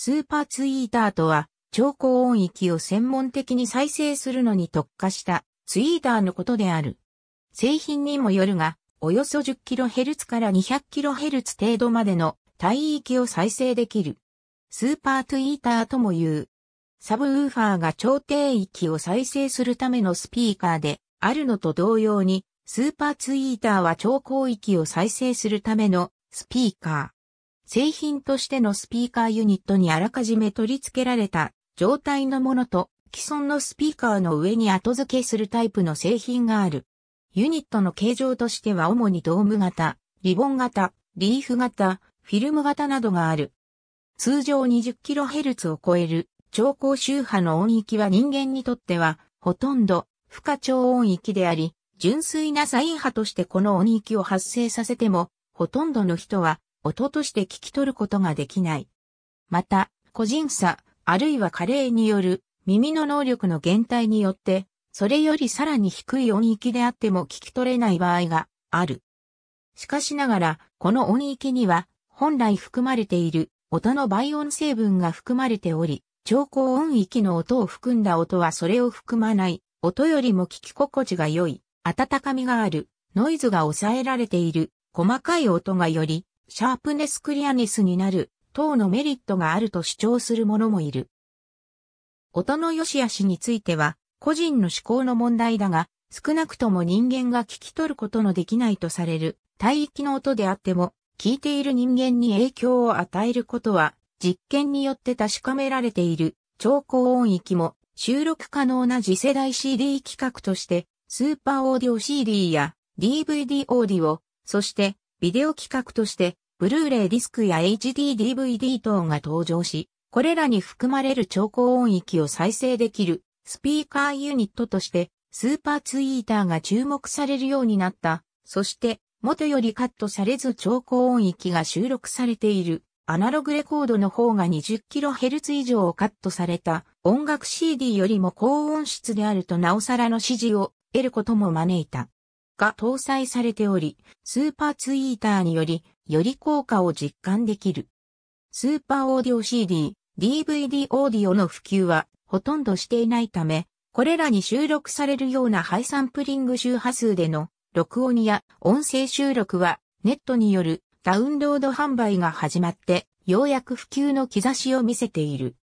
スーパーツイーターとは、超高音域を専門的に再生するのに特化したツイーターのことである。製品にもよるが、およそ 10kHz から 200kHz 程度までの帯域を再生できる。スーパーツイーターとも言う。サブウーファーが超低域を再生するためのスピーカーであるのと同様に、スーパーツイーターは超高域を再生するためのスピーカー。製品としてのスピーカーユニットにあらかじめ取り付けられた状態のものと既存のスピーカーの上に後付けするタイプの製品がある。ユニットの形状としては主にドーム型、リボン型、リーフ型、フィルム型などがある。通常 20kHz を超える超高周波の音域は人間にとってはほとんど不可調音域であり、純粋なサイン波としてこの音域を発生させても、ほとんどの人は音として聞き取ることができない。また、個人差、あるいは加齢による耳の能力の減退によって、それよりさらに低い音域であっても聞き取れない場合がある。しかしながら、この音域には、本来含まれている音の倍音成分が含まれており、超高音域の音を含んだ音はそれを含まない、音よりも聞き心地が良い、温かみがある、ノイズが抑えられている、細かい音がよりシャープネスクリアネスになる等のメリットがあると主張する者もいる。音の良し悪しについては、個人の思考の問題だが、少なくとも人間が聞き取ることのできないとされる帯域の音であっても、聞いている人間に影響を与えることは、実験によって確かめられている超高音域も収録可能な次世代 CD 企画として、スーパーオーディオ CD や DVD オーディオ、そしてビデオ企画として、ブルーレイディスクや HDDVD 等が登場し、これらに含まれる超高音域を再生できるスピーカーユニットとして、スーパーツイーターが注目されるようになった。そして、元よりカットされず超高音域が収録されている。アナログレコードの方が 20kHz 以上をカットされた音楽 CD よりも高音質であるとなおさらの指示を得ることも招いた。が搭載されており、スーパーツイーターにより、より効果を実感できる。スーパーオーディオ CD、DVD オーディオの普及はほとんどしていないため、これらに収録されるようなハイサンプリング周波数での録音や音声収録はネットによるダウンロード販売が始まってようやく普及の兆しを見せている。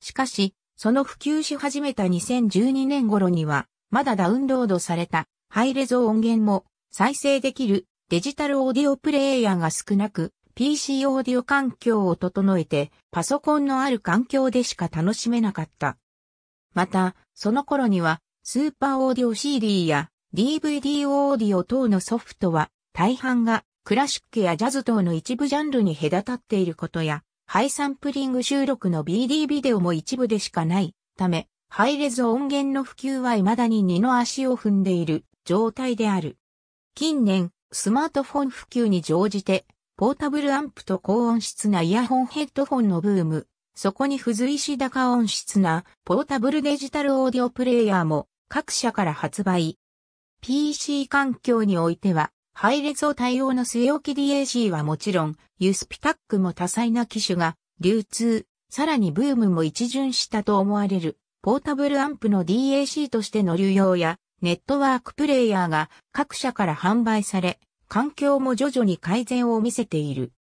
しかし、その普及し始めた2012年頃にはまだダウンロードされたハイレゾ音源も再生できるデジタルオーディオプレイヤーが少なく PC オーディオ環境を整えてパソコンのある環境でしか楽しめなかった。また、その頃にはスーパーオーディオ CD や DVD オーディオ等のソフトは大半がクラシックやジャズ等の一部ジャンルに隔たっていることや、ハイサンプリング収録の BD ビデオも一部でしかないため、ハイレゾ音源の普及は未だに二の足を踏んでいる。状態である。近年、スマートフォン普及に乗じて、ポータブルアンプと高音質なイヤホンヘッドフォンのブーム、そこに付随し高音質なポータブルデジタルオーディオプレイヤーも各社から発売。PC 環境においては、ハイレゾ対応の据え置き DAC はもちろん、ユスピタックも多彩な機種が流通、さらにブームも一巡したと思われる、ポータブルアンプの DAC としての流用や、ネットワークプレイヤーが各社から販売され、環境も徐々に改善を見せている。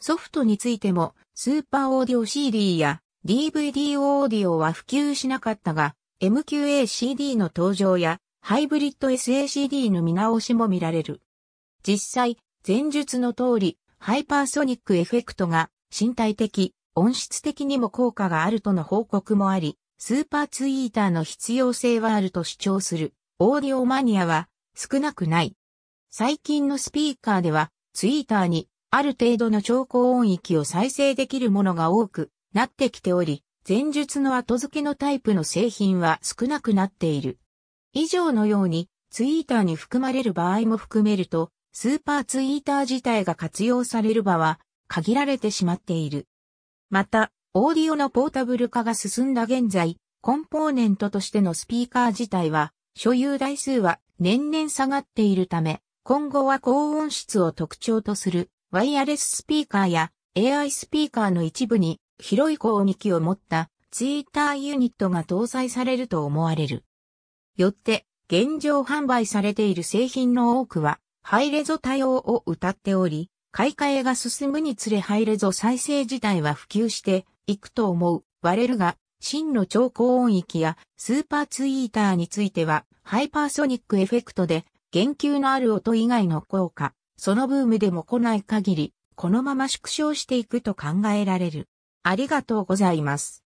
ソフトについても、スーパーオーディオ CD や DVD オーディオは普及しなかったが、MQACD の登場や、ハイブリッド SACD の見直しも見られる。実際、前述の通り、ハイパーソニックエフェクトが身体的、音質的にも効果があるとの報告もあり、スーパーツイーターの必要性はあると主張する。オーディオマニアは少なくない。最近のスピーカーでは、ツイーターにある程度の超高音域を再生できるものが多くなってきており、前述の後付けのタイプの製品は少なくなっている。以上のように、ツイーターに含まれる場合も含めると、スーパーツイーター自体が活用される場は限られてしまっている。また、オーディオのポータブル化が進んだ現在、コンポーネントとしてのスピーカー自体は所有台数は年々下がっているため、今後は高音質を特徴とするワイヤレススピーカーや AI スピーカーの一部に広い高撃域を持ったツイーターユニットが搭載されると思われる。よって、現状販売されている製品の多くは、ハイレゾ対応を謳っており、買い替えが進むにつれハイレゾ再生自体は普及していくと思割れるが、真の超高音域やスーパーツイーターについては、ハイパーソニックエフェクトで、言及のある音以外の効果、そのブームでも来ない限り、このまま縮小していくと考えられる。ありがとうございます。